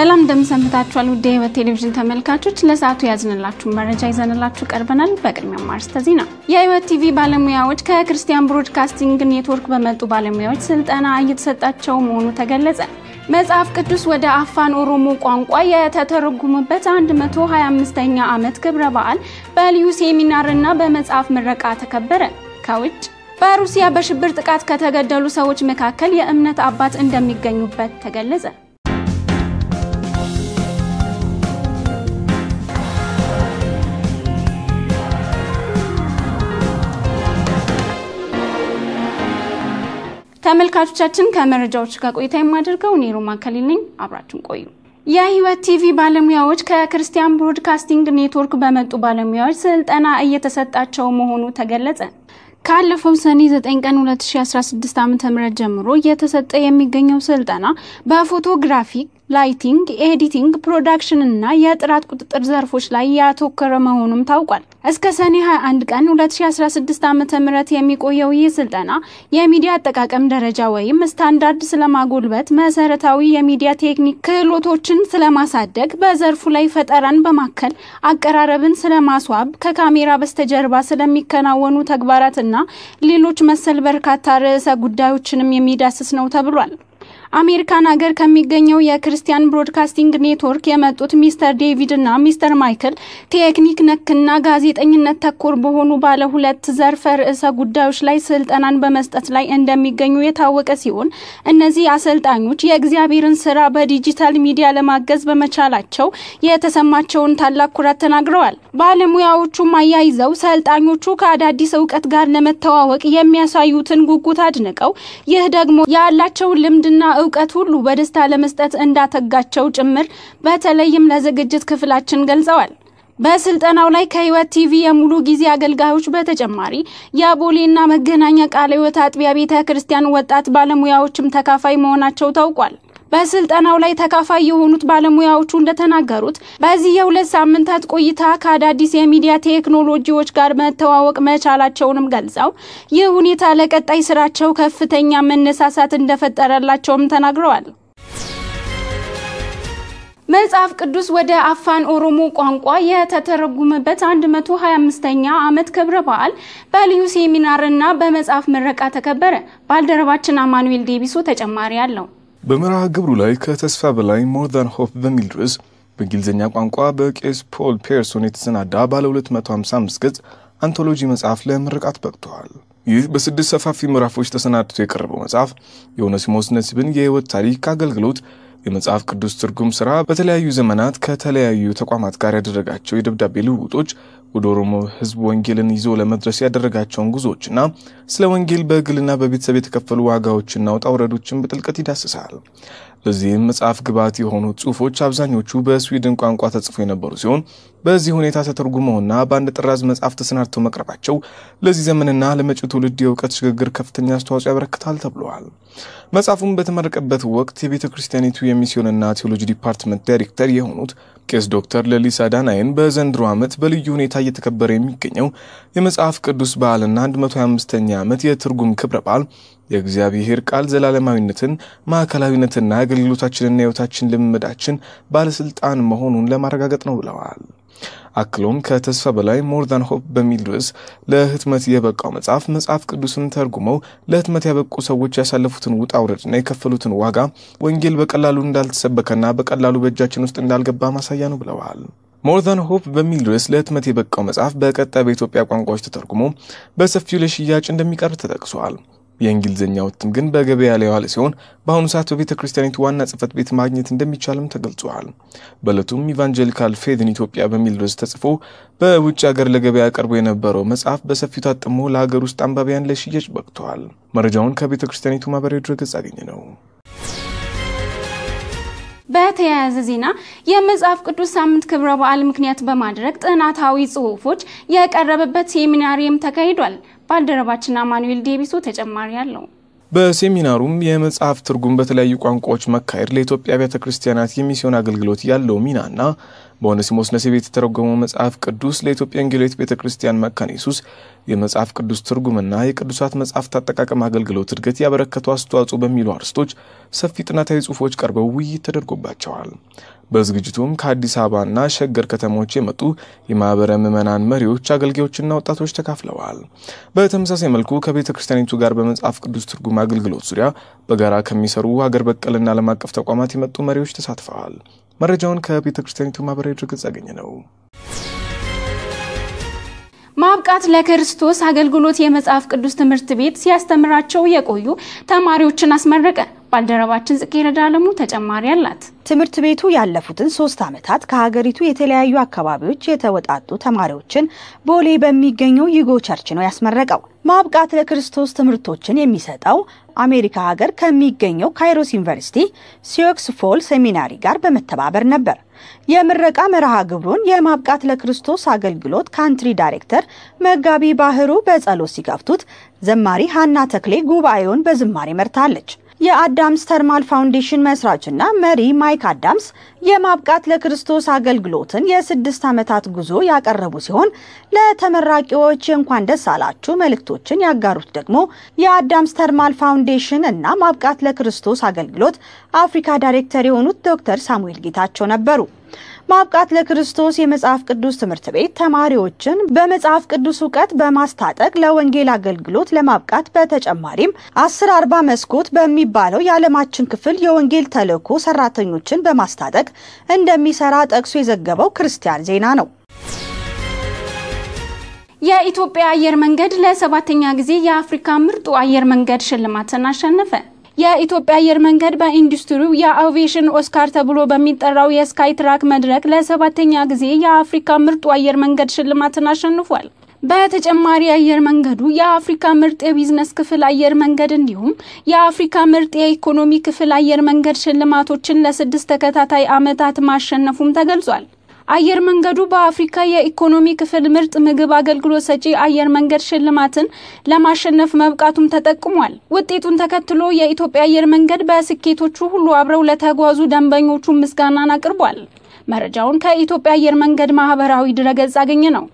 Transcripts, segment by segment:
ሰላም እንደምሰምታችኋል ውድ የህይወት ቴሌቪዥን ተመልካቾች፣ ለሰዓቱ ያዝንላችሁን መረጃ ይዘንላችሁ ቀርበናል። በቅድሚያ ማርስተ ዜና የህይወት ቲቪ ባለሙያዎች ከክርስቲያን ብሮድካስቲንግ ኔትወርክ በመጡ ባለሙያዎች ስልጠና እየተሰጣቸው መሆኑ ተገለጸ። መጽሐፍ ቅዱስ ወደ አፋን ኦሮሞ ቋንቋ የተተረጎመበት 125ኛ ዓመት ክብረ በዓል በልዩ ሴሚናር እና በመጽሐፍ ምረቃ ተከበረ። ከውጭ በሩሲያ በሽብር ጥቃት ከተገደሉ ሰዎች መካከል የእምነት አባት እንደሚገኙበት ተገለጸ። ተመልካቾቻችን ከመረጃዎች ጋር ቆይታ የማደርገው እኔ ሮማ ከሊል ነኝ። አብራችን ቆዩ። የህይወት ቲቪ ባለሙያዎች ከክርስቲያን ብሮድካስቲንግ ኔትወርክ በመጡ ባለሙያዎች ስልጠና እየተሰጣቸው መሆኑ ተገለጸ። ካለፈው ሰኔ 9 ቀን 2016 ዓ.ም ጀምሮ እየተሰጠ የሚገኘው ስልጠና በፎቶግራፊክ ላይቲንግ፣ ኤዲቲንግ፣ ፕሮዳክሽን እና የጥራት ቁጥጥር ዘርፎች ላይ ያተኮረ መሆኑም ታውቋል። እስከ ሰኔ 21 ቀን 2016 ዓ ም የሚቆየው ይህ ስልጠና የሚዲያ አጠቃቀም ደረጃ ወይም ስታንዳርድ ስለማጎልበት፣ መሰረታዊ የሚዲያ ቴክኒክ ክህሎቶችን ስለማሳደግ፣ በዘርፉ ላይ ፈጠራን በማከል አቀራረብን ስለማስዋብ፣ ከካሜራ በስተጀርባ ስለሚከናወኑ ተግባራትና ሌሎች መሰል በርካታ ርዕሰ ጉዳዮችንም የሚዳስስ ነው ተብሏል። አሜሪካን ሀገር ከሚገኘው የክርስቲያን ብሮድካስቲንግ ኔትወርክ የመጡት ሚስተር ዴቪድ እና ሚስተር ማይክል ቴክኒክ ነክና ጋዜጠኝነት ተኮር በሆኑ ባለ ሁለት ዘርፈ ርዕሰ ጉዳዮች ላይ ስልጠናን በመስጠት ላይ እንደሚገኙ የታወቀ ሲሆን እነዚህ አሰልጣኞች የእግዚአብሔርን ስራ በዲጂታል ሚዲያ ለማገዝ በመቻላቸው የተሰማቸውን ታላቅ ኩራት ተናግረዋል። ባለሙያዎቹም አያይዘው ሰልጣኞቹ ከአዳዲስ እውቀት ጋር ለመተዋወቅ የሚያሳዩትን ጉጉት አድንቀው ይህ ደግሞ ያላቸውን ልምድና እውቀት ሁሉ በደስታ ለመስጠት እንዳተጋቸው ጭምር በተለይም ለዝግጅት ክፍላችን ገልጸዋል። በስልጠናው ላይ ከህይወት ቲቪ የሙሉ ጊዜ አገልጋዮች በተጨማሪ የቦሌና መገናኛ ቃለ ህይወት አጥቢያ ቤተ ክርስቲያን ወጣት ባለሙያዎችም ተካፋይ መሆናቸው ታውቋል። በስልጠናው ላይ ተካፋይ የሆኑት ባለሙያዎቹ እንደተናገሩት በዚህ የሁለት ሳምንታት ቆይታ ከአዳዲስ የሚዲያ ቴክኖሎጂዎች ጋር መተዋወቅ መቻላቸውንም ገልጸው ይህ ሁኔታ ለቀጣይ ስራቸው ከፍተኛ መነሳሳት እንደፈጠረላቸውም ተናግረዋል። መጽሐፍ ቅዱስ ወደ አፋን ኦሮሞ ቋንቋ የተተረጉመበት 125ኛ ዓመት ክብረ በዓል በልዩ ሴሚናርና በመጽሐፍ ምረቃ ተከበረ። ባልደረባችን አማኑኤል ዴቢሶ ተጨማሪ አለው። በመርሃ ግብሩ ላይ ከተስፋ በላይ ሞር ዛን ሆፕ በሚል ርዕስ በእንግሊዝኛ ቋንቋ በቄስ ፖል ፔርሶን የተሰናዳ ባለ 255 ገጽ አንቶሎጂ መጽሐፍ ለምርቃት በቅተዋል። ይህ በስድስት ሰፋፊ ምዕራፎች ተሰናድቶ የቀረበው መጽሐፍ የኦነሲሞስ ነሲብን የሕይወት ታሪክ፣ አገልግሎት፣ የመጽሐፍ ቅዱስ ትርጉም ሥራ፣ በተለያዩ ዘመናት ከተለያዩ ተቋማት ጋር ያደረጋቸው የደብዳቤ ልውውጦች ወደ ኦሮሞ ህዝብ ወንጌልን ይዞ ለመድረስ ያደረጋቸውን ጉዞዎችና ስለ ወንጌል በግልና በቤተሰብ የተከፈሉ ዋጋዎችና ውጣ ውረዶችን በጥልቀት ይዳስሳል። በዚህም መጽሐፍ ግብዓት የሆኑ ጽሁፎች አብዛኞቹ በስዊድን ቋንቋ ተጽፎ የነበሩ ሲሆን በዚህ ሁኔታ ተተርጉመውና በአንድ ጥራዝ መጽሐፍ ተሰናድተው መቅረባቸው ለዚህ ዘመንና ለመጪው ትውልድ የእውቀት ሽግግር ከፍተኛ አስተዋጽኦ ያበረክታል ተብለዋል። መጽሐፉም በተመረቀበት ወቅት የቤተ ክርስቲያኒቱ የሚስዮንና ቴዎሎጂ ዲፓርትመንት ዳይሬክተር የሆኑት ቄስ ዶክተር ለሊሳ ዳናይን በዘንድሮ ዓመት በልዩ ሁኔታ እየተከበረ የሚገኘው የመጽሐፍ ቅዱስ በዓልና 125ኛ ዓመት የትርጉም ክብረ በዓል የእግዚአብሔር ቃል ዘላለማዊነትን፣ ማዕከላዊነትና አገልግሎታችንና ህይወታችን ልምምዳችን ባለስልጣን መሆኑን ለማረጋገጥ ነው ብለዋል። አክሎም ከተስፋ በላይ ሞር ዳን ሆፕ በሚል ርዕስ ለህትመት የበቃው መጽሐፍ መጽሐፍ ቅዱስን ተርጉመው ለህትመት ያበቁ ሰዎች ያሳለፉትን ውጣ ውረድና የከፈሉትን ዋጋ ወንጌል በቀላሉ እንዳልተሰበከና በቀላሉ በእጃችን ውስጥ እንዳልገባ ማሳያ ነው ብለዋል። ሞር ዛን ሆፕ በሚል ርዕስ ለህትመት የበቃው መጽሐፍ በቀጣይ በኢትዮጵያ ቋንቋዎች ተተርጉሞ በሰፊው ለሽያጭ እንደሚቀርብ ተጠቅሷል። የእንግሊዝኛ ወጥም ግን በገበያ ላይ የዋለ ሲሆን በአሁኑ ሰዓት በቤተ ክርስቲያኒቱ ዋና ጽህፈት ቤት ማግኘት እንደሚቻልም ተገልጿል። በዕለቱም ኢቫንጀሊካል ፌድን ኢትዮጵያ በሚል ርዕስ ተጽፎ በውጭ ሀገር ለገበያ ቀርቦ የነበረው መጽሐፍ በሰፊው ታጥሞ ለሀገር ውስጥ አንባቢያን ለሽያጭ በቅቷል። መረጃውን ከቤተ ክርስቲያኒቱ ማህበራዊ ድረገጽ አገኘ ነው። በተያያዘ ዜና የመጽሐፍ ቅዱስ ሳምንት ክብረ በዓል ምክንያት በማድረግ ጥናታዊ ጽሁፎች የቀረበበት ሴሚናሪየም ተካሂዷል። ባልደረባችን አማኑኤል ዴቢሶ ተጨማሪ አለው። በሴሚናሩም የመጽሐፍ ትርጉም በተለያዩ ቋንቋዎች መካሄድ ለኢትዮጵያ ቤተ ክርስቲያናት የሚስዮን አገልግሎት ያለው ሚናና በኦነሲሞስ ነሲብ የተተረጎመው መጽሐፍ ቅዱስ ለኢትዮጵያ ወንጌላዊት ቤተ ክርስቲያን መካነ ኢየሱስ የመጽሐፍ ቅዱስ ትርጉምና የቅዱሳት መጽሐፍት አጠቃቀም አገልግሎት እድገት ያበረከቱ አስተዋጽኦ በሚሉ አርዕስቶች ሰፊ ጥናታዊ ጽሑፎች ቀርበው ውይይት ተደርጎባቸዋል። በዝግጅቱም ከአዲስ አበባና ሸገር ከተሞች የመጡ የማህበረ ምዕመናን መሪዎች፣ አገልጋዮችና ወጣቶች ተካፍለዋል። በተመሳሳይ መልኩ ከቤተ ክርስቲያኒቱ ጋር በመጽሐፍ ቅዱስ ትርጉም አገልግሎት ዙሪያ በጋራ ከሚሰሩ ሀገር በቀልና ዓለም አቀፍ ተቋማት የመጡ መሪዎች ተሳትፈዋል። መረጃውን ከቤተ ክርስቲያኒቱ ማህበራዊ ድረገጽ ያገኘ ነው። ማብቃት ለክርስቶስ አገልግሎት የመጽሐፍ ቅዱስ ትምህርት ቤት ሲያስተምራቸው የቆዩ ተማሪዎችን አስመረቀ። ባልደረባችን ጽጌረዳ አለሙ ተጨማሪ አላት። ትምህርት ቤቱ ያለፉትን ሶስት ዓመታት ከሀገሪቱ የተለያዩ አካባቢዎች የተወጣጡ ተማሪዎችን ቦሌ በሚገኘው ይጎ ቸርች ነው ያስመረቀው። ማብቃት ለክርስቶስ ትምህርቶችን የሚሰጠው አሜሪካ ሀገር ከሚገኘው ካይሮስ ዩኒቨርሲቲ ሲዮክስ ፎል ሴሚናሪ ጋር በመተባበር ነበር። የምረቃ መርሃ ግብሩን የማብቃት ለክርስቶስ አገልግሎት ካንትሪ ዳይሬክተር መጋቢ ባህሩ በጸሎት ሲከፍቱት ዘማሪ ሀና ተክሌ ጉባኤውን በዝማሬ መርታለች። የአዳምስ ተርማል ፋውንዴሽን መስራችና መሪ ማይክ አዳምስ የማብቃት ለክርስቶስ አገልግሎትን የስድስት ዓመታት ጉዞ ያቀረቡ ሲሆን ለተመራቂዎች እንኳን ደስ አላችሁ መልእክቶችን ያጋሩት ደግሞ የአዳምስ ተርማል ፋውንዴሽን እና ማብቃት ለክርስቶስ አገልግሎት አፍሪካ ዳይሬክተር የሆኑት ዶክተር ሳሙኤል ጌታቸው ነበሩ። ማብቃት ለክርስቶስ የመጽሐፍ ቅዱስ ትምህርት ቤት ተማሪዎችን በመጽሐፍ ቅዱስ እውቀት በማስታጠቅ ለወንጌል አገልግሎት ለማብቃት በተጨማሪም አስር አርባ መስኮት በሚባለው የዓለማችን ክፍል የወንጌል ተልእኮ ሰራተኞችን በማስታጠቅ እንደሚሰራ ጠቅሶ የዘገበው ክርስቲያን ዜና ነው። የኢትዮጵያ አየር መንገድ ለሰባተኛ ጊዜ የአፍሪካ ምርጡ አየር መንገድ ሽልማትን አሸነፈ። የኢትዮጵያ አየር መንገድ በኢንዱስትሪው የአቪዬሽን ኦስካር ተብሎ በሚጠራው የስካይ ትራክ መድረክ ለሰባተኛ ጊዜ የአፍሪካ ምርጡ አየር መንገድ ሽልማትን አሸንፏል። በተጨማሪ አየር መንገዱ የአፍሪካ ምርጥ የቢዝነስ ክፍል አየር መንገድ እንዲሁም የአፍሪካ ምርጥ የኢኮኖሚ ክፍል አየር መንገድ ሽልማቶችን ለስድስት ተከታታይ ዓመታት ማሸነፉም ተገልጿል። አየር መንገዱ በአፍሪካ የኢኮኖሚ ክፍል ምርጥ ምግብ አገልግሎት ሰጪ አየር መንገድ ሽልማትን ለማሸነፍ መብቃቱም ተጠቅሟል። ውጤቱን ተከትሎ የኢትዮጵያ አየር መንገድ በስኬቶቹ ሁሉ አብረው ለተጓዙ ደንበኞቹ ምስጋናን አቅርቧል። መረጃውን ከኢትዮጵያ አየር መንገድ ማህበራዊ ድረገጽ አገኘ ነው።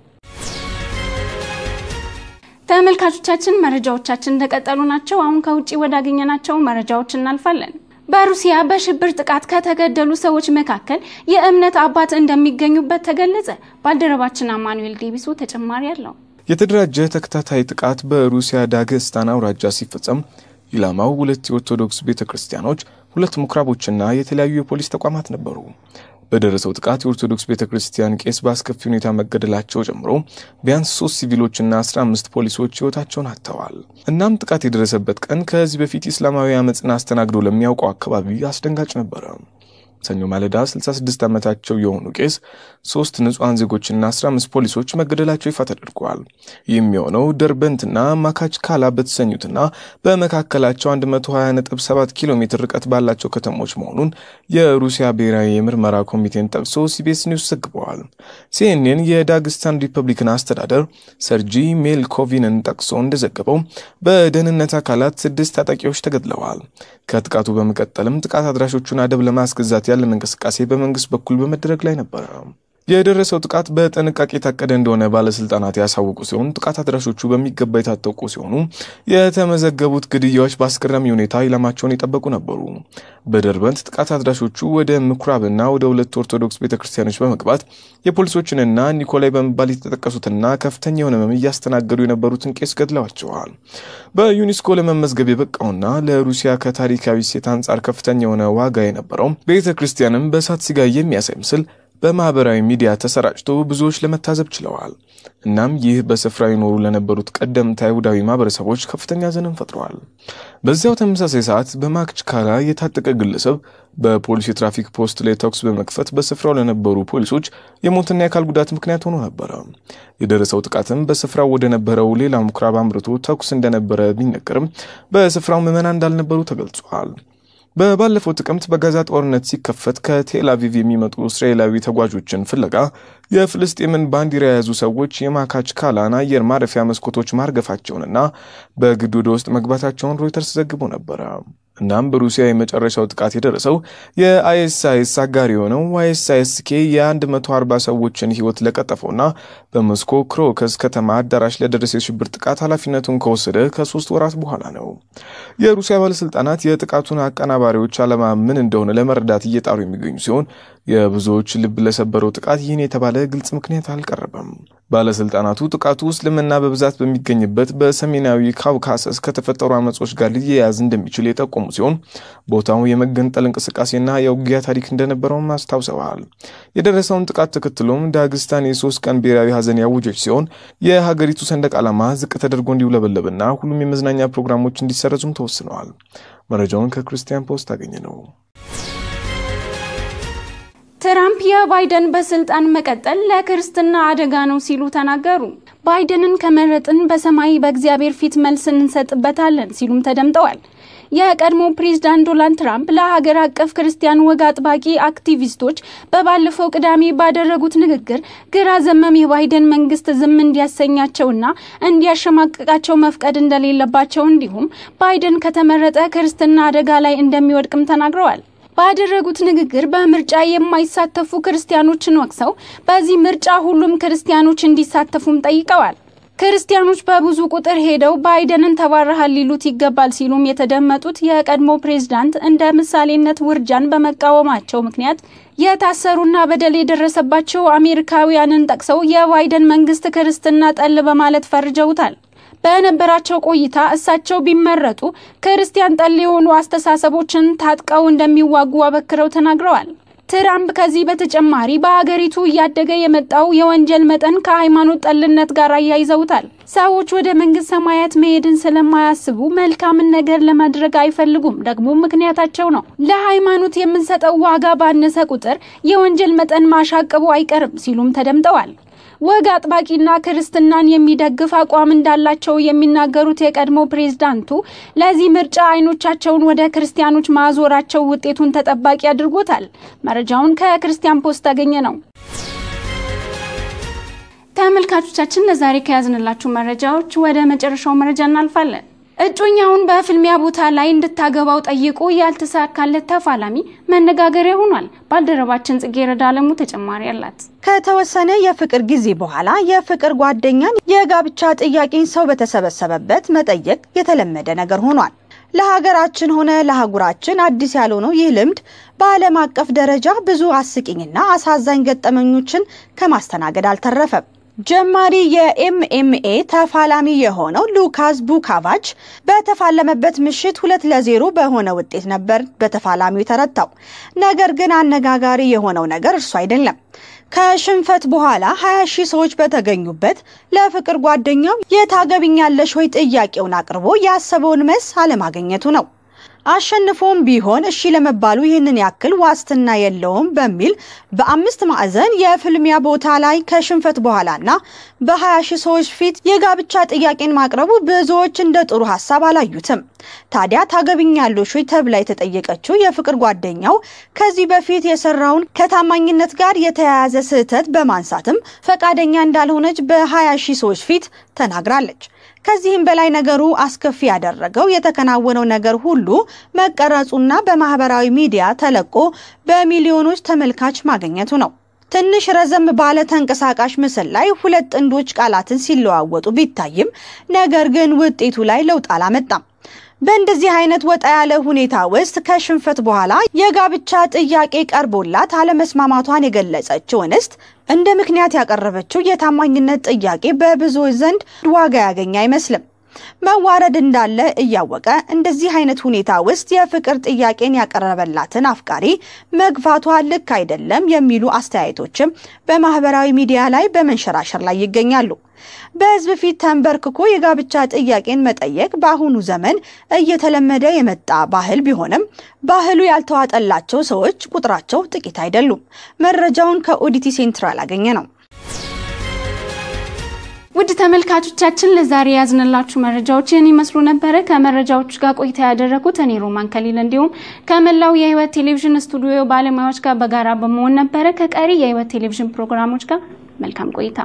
ተመልካቾቻችን መረጃዎቻችን እንደቀጠሉ ናቸው። አሁን ከውጭ ወዳገኘናቸው መረጃዎች እናልፋለን። በሩሲያ በሽብር ጥቃት ከተገደሉ ሰዎች መካከል የእምነት አባት እንደሚገኙበት ተገለጸ። ባልደረባችን አማኑኤል ዴቢሶ ተጨማሪ አለው። የተደራጀ ተከታታይ ጥቃት በሩሲያ ዳገስታን አውራጃ ሲፈጸም ኢላማው ሁለት የኦርቶዶክስ ቤተ ክርስቲያኖች፣ ሁለት ምኩራቦችና የተለያዩ የፖሊስ ተቋማት ነበሩ። በደረሰው ጥቃት የኦርቶዶክስ ቤተ ክርስቲያን ቄስ በአስከፊ ሁኔታ መገደላቸው ጨምሮ ቢያንስ ሶስት ሲቪሎችና አምስት ፖሊሶች ህይወታቸውን አጥተዋል። እናም ጥቃት የደረሰበት ቀን ከዚህ በፊት ኢስላማዊ አመፅን አስተናግዶ ለሚያውቀው አካባቢ አስደንጋጭ ነበረ። ሰኞ ማለዳ 66 ዓመታቸው የሆኑ ቄስ ሶስት ንጹሐን ዜጎችና 15 ፖሊሶች መገደላቸው ይፋ ተደርገዋል። ይህም የሆነው ደርበንትና ማካችካላ በተሰኙትና በመካከላቸው 127 ኪሎ ሜትር ርቀት ባላቸው ከተሞች መሆኑን የሩሲያ ብሔራዊ የምርመራ ኮሚቴን ጠቅሶ ሲቢኤስ ኒውስ ዘግበዋል። ሲኤንኤን የዳግስታን ሪፐብሊክን አስተዳደር ሰርጂ ሜልኮቪንን ጠቅሶ እንደዘገበው በደህንነት አካላት ስድስት ታጣቂዎች ተገድለዋል። ከጥቃቱ በመቀጠልም ጥቃት አድራሾቹን አደብ ለማስገዛት ያለን እንቅስቃሴ በመንግስት በኩል በመደረግ ላይ ነበረ። የደረሰው ጥቃት በጥንቃቄ የታቀደ እንደሆነ ባለስልጣናት ያሳወቁ ሲሆን ጥቃት አድራሾቹ በሚገባ የታጠቁ ሲሆኑ የተመዘገቡት ግድያዎች በአስገራሚ ሁኔታ ኢላማቸውን የጠበቁ ነበሩ። በደርበንት ጥቃት አድራሾቹ ወደ ምኩራብና ወደ ሁለት ኦርቶዶክስ ቤተክርስቲያኖች በመግባት የፖሊሶችንና ኒኮላይ በመባል የተጠቀሱትና ከፍተኛ የሆነ መም እያስተናገዱ የነበሩትን ቄስ ገድለዋቸዋል። በዩኒስኮ ለመመዝገብ የበቃውና ለሩሲያ ከታሪካዊ ሴት አንጻር ከፍተኛ የሆነ ዋጋ የነበረው ቤተክርስቲያንም በሳት በእሳት ሲጋይ የሚያሳይ ምስል በማህበራዊ ሚዲያ ተሰራጭቶ ብዙዎች ለመታዘብ ችለዋል። እናም ይህ በስፍራ ይኖሩ ለነበሩት ቀደምት አይሁዳዊ ማህበረሰቦች ከፍተኛ ዘንን ፈጥረዋል። በዚያው ተመሳሳይ ሰዓት በማክችካላ የታጠቀ ግለሰብ በፖሊስ የትራፊክ ፖስት ላይ ተኩስ በመክፈት በስፍራው ለነበሩ ፖሊሶች የሞትና የአካል ጉዳት ምክንያት ሆኖ ነበረ። የደረሰው ጥቃትም በስፍራው ወደ ነበረው ሌላ ምኩራብ አምርቶ ተኩስ እንደነበረ ቢነገርም በስፍራው ምዕመናን እንዳልነበሩ ተገልጿል። በባለፈው ጥቅምት በጋዛ ጦርነት ሲከፈት ከቴል አቪቭ የሚመጡ እስራኤላዊ ተጓዦችን ፍለጋ የፍልስጤምን ባንዲራ የያዙ ሰዎች የማካች ካላን አየር ማረፊያ መስኮቶች ማርገፋቸውንና በግዱዶ ውስጥ መግባታቸውን ሮይተርስ ዘግቦ ነበረ። እናም በሩሲያ የመጨረሻው ጥቃት የደረሰው የአይኤስአይኤስ አጋር የሆነው አይኤስአይኤስኬ የ140 ሰዎችን ህይወት ለቀጠፈውና በሞስኮ ክሮከስ ከተማ አዳራሽ ለደረሰ የሽብር ጥቃት ኃላፊነቱን ከወሰደ ከሶስት ወራት በኋላ ነው። የሩሲያ ባለስልጣናት የጥቃቱን አቀናባሪዎች ዓላማ ምን እንደሆነ ለመረዳት እየጣሩ የሚገኙ ሲሆን የብዙዎች ልብ ለሰበረው ጥቃት ይህን የተባለ ግልጽ ምክንያት አልቀረበም። ባለስልጣናቱ ጥቃቱ እስልምና በብዛት በሚገኝበት በሰሜናዊ ካውካሰስ ከተፈጠሩ አመጾች ጋር ሊያያዝ እንደሚችል የጠቁሙ የሰሙ ሲሆን ቦታው የመገንጠል እንቅስቃሴና የውጊያ ታሪክ እንደነበረውም አስታውሰዋል። የደረሰውን ጥቃት ተከትሎም ዳግስታን የሶስት ቀን ብሔራዊ ሀዘን ያወጀች ሲሆን የሀገሪቱ ሰንደቅ ዓላማ ዝቅ ተደርጎ እንዲውለበለብና ሁሉም የመዝናኛ ፕሮግራሞች እንዲሰረዙም ተወስነዋል። መረጃውን ከክርስቲያን ፖስት አገኘ ነው። ትራምፕ የባይደን በስልጣን መቀጠል ለክርስትና አደጋ ነው ሲሉ ተናገሩ። ባይደንን ከመረጥን በሰማይ በእግዚአብሔር ፊት መልስ እንሰጥበታለን ሲሉም ተደምጠዋል። የቀድሞ ፕሬዝዳንት ዶናልድ ትራምፕ ለሀገር አቀፍ ክርስቲያን ወግ አጥባቂ አክቲቪስቶች በባለፈው ቅዳሜ ባደረጉት ንግግር ግራ ዘመም የባይደን መንግስት ዝም እንዲያሰኛቸውና እንዲያሸማቅቃቸው መፍቀድ እንደሌለባቸው እንዲሁም ባይደን ከተመረጠ ክርስትና አደጋ ላይ እንደሚወድቅም ተናግረዋል። ባደረጉት ንግግር በምርጫ የማይሳተፉ ክርስቲያኖችን ወቅሰው በዚህ ምርጫ ሁሉም ክርስቲያኖች እንዲሳተፉም ጠይቀዋል። ክርስቲያኖች በብዙ ቁጥር ሄደው ባይደንን ተባረሃል ሊሉት ይገባል ሲሉም የተደመጡት የቀድሞ ፕሬዝዳንት እንደ ምሳሌነት ውርጃን በመቃወማቸው ምክንያት የታሰሩና በደል የደረሰባቸው አሜሪካውያንን ጠቅሰው የባይደን መንግስት ክርስትና ጠል በማለት ፈርጀውታል። በነበራቸው ቆይታ እሳቸው ቢመረጡ ክርስቲያን ጠል የሆኑ አስተሳሰቦችን ታጥቀው እንደሚዋጉ አበክረው ተናግረዋል። ትራምፕ ከዚህ በተጨማሪ በሀገሪቱ እያደገ የመጣው የወንጀል መጠን ከሃይማኖት ጠልነት ጋር አያይዘውታል። ሰዎች ወደ መንግስት ሰማያት መሄድን ስለማያስቡ መልካምን ነገር ለማድረግ አይፈልጉም፣ ደግሞ ምክንያታቸው ነው። ለሃይማኖት የምንሰጠው ዋጋ ባነሰ ቁጥር የወንጀል መጠን ማሻቀቡ አይቀርም ሲሉም ተደምጠዋል። ወግ አጥባቂና ክርስትናን የሚደግፍ አቋም እንዳላቸው የሚናገሩት የቀድሞ ፕሬዝዳንቱ ለዚህ ምርጫ አይኖቻቸውን ወደ ክርስቲያኖች ማዞራቸው ውጤቱን ተጠባቂ አድርጎታል። መረጃውን ከክርስቲያን ፖስት ያገኘ ነው። ተመልካቾቻችን ለዛሬ ከያዝንላችሁ መረጃዎች ወደ መጨረሻው መረጃ እናልፋለን። እጮኛውን በፍልሚያ ቦታ ላይ እንድታገባው ጠይቆ ያልተሳካለት ተፋላሚ መነጋገሪያ ሆኗል። ባልደረባችን ጽጌረዳ አለሙ ተጨማሪ አላት። ከተወሰነ የፍቅር ጊዜ በኋላ የፍቅር ጓደኛን የጋብቻ ጥያቄን ሰው በተሰበሰበበት መጠየቅ የተለመደ ነገር ሆኗል። ለሀገራችን ሆነ ለአህጉራችን አዲስ ያልሆነው ይህ ልምድ በዓለም አቀፍ ደረጃ ብዙ አስቂኝና አሳዛኝ ገጠመኞችን ከማስተናገድ አልተረፈም። ጀማሪ የኤምኤምኤ ተፋላሚ የሆነው ሉካስ ቡካቫች በተፋለመበት ምሽት ሁለት ለዜሮ በሆነ ውጤት ነበር በተፋላሚው ተረታው ነገር ግን አነጋጋሪ የሆነው ነገር እርሱ አይደለም። ከሽንፈት በኋላ 20 ሺህ ሰዎች በተገኙበት ለፍቅር ጓደኛው የታገቢኛለሽ ወይ ጥያቄውን አቅርቦ ያሰበውን መልስ አለማግኘቱ ነው። አሸንፎም ቢሆን እሺ ለመባሉ ይህንን ያክል ዋስትና የለውም በሚል በአምስት ማዕዘን የፍልሚያ ቦታ ላይ ከሽንፈት በኋላና በ20 ሺህ ሰዎች ፊት የጋብቻ ጥያቄን ማቅረቡ ብዙዎች እንደ ጥሩ ሀሳብ አላዩትም። ታዲያ ታገቢኛለሽ ወይ ተብላ የተጠየቀችው የፍቅር ጓደኛው ከዚህ በፊት የሰራውን ከታማኝነት ጋር የተያያዘ ስህተት በማንሳትም ፈቃደኛ እንዳልሆነች በ20 ሺህ ሰዎች ፊት ተናግራለች። ከዚህም በላይ ነገሩ አስከፊ ያደረገው የተከናወነው ነገር ሁሉ መቀረጹና በማህበራዊ ሚዲያ ተለቆ በሚሊዮኖች ተመልካች ማግኘቱ ነው። ትንሽ ረዘም ባለ ተንቀሳቃሽ ምስል ላይ ሁለት ጥንዶች ቃላትን ሲለዋወጡ ቢታይም ነገር ግን ውጤቱ ላይ ለውጥ አላመጣም። በእንደዚህ አይነት ወጣ ያለ ሁኔታ ውስጥ ከሽንፈት በኋላ የጋብቻ ጥያቄ ቀርቦላት አለመስማማቷን የገለጸችው እንስት እንደ ምክንያት ያቀረበችው የታማኝነት ጥያቄ በብዙዎች ዘንድ ዋጋ ያገኘ አይመስልም። መዋረድ እንዳለ እያወቀ እንደዚህ አይነት ሁኔታ ውስጥ የፍቅር ጥያቄን ያቀረበላትን አፍቃሪ መግፋቷ ልክ አይደለም የሚሉ አስተያየቶችም በማህበራዊ ሚዲያ ላይ በመንሸራሸር ላይ ይገኛሉ። በህዝብ ፊት ተንበርክኮ የጋብቻ ጥያቄን መጠየቅ በአሁኑ ዘመን እየተለመደ የመጣ ባህል ቢሆንም ባህሉ ያልተዋጠላቸው ሰዎች ቁጥራቸው ጥቂት አይደሉም። መረጃውን ከኦዲቲ ሴንትራል አገኘ ነው። ውድ ተመልካቾቻችን ለዛሬ ያዝንላችሁ መረጃዎች ይህን ይመስሉ ነበረ። ከመረጃዎች ጋር ቆይታ ያደረጉት እኔ ሮማን ከሊል እንዲሁም ከመላው የህይወት ቴሌቪዥን ስቱዲዮ ባለሙያዎች ጋር በጋራ በመሆን ነበረ። ከቀሪ የህይወት ቴሌቪዥን ፕሮግራሞች ጋር መልካም ቆይታ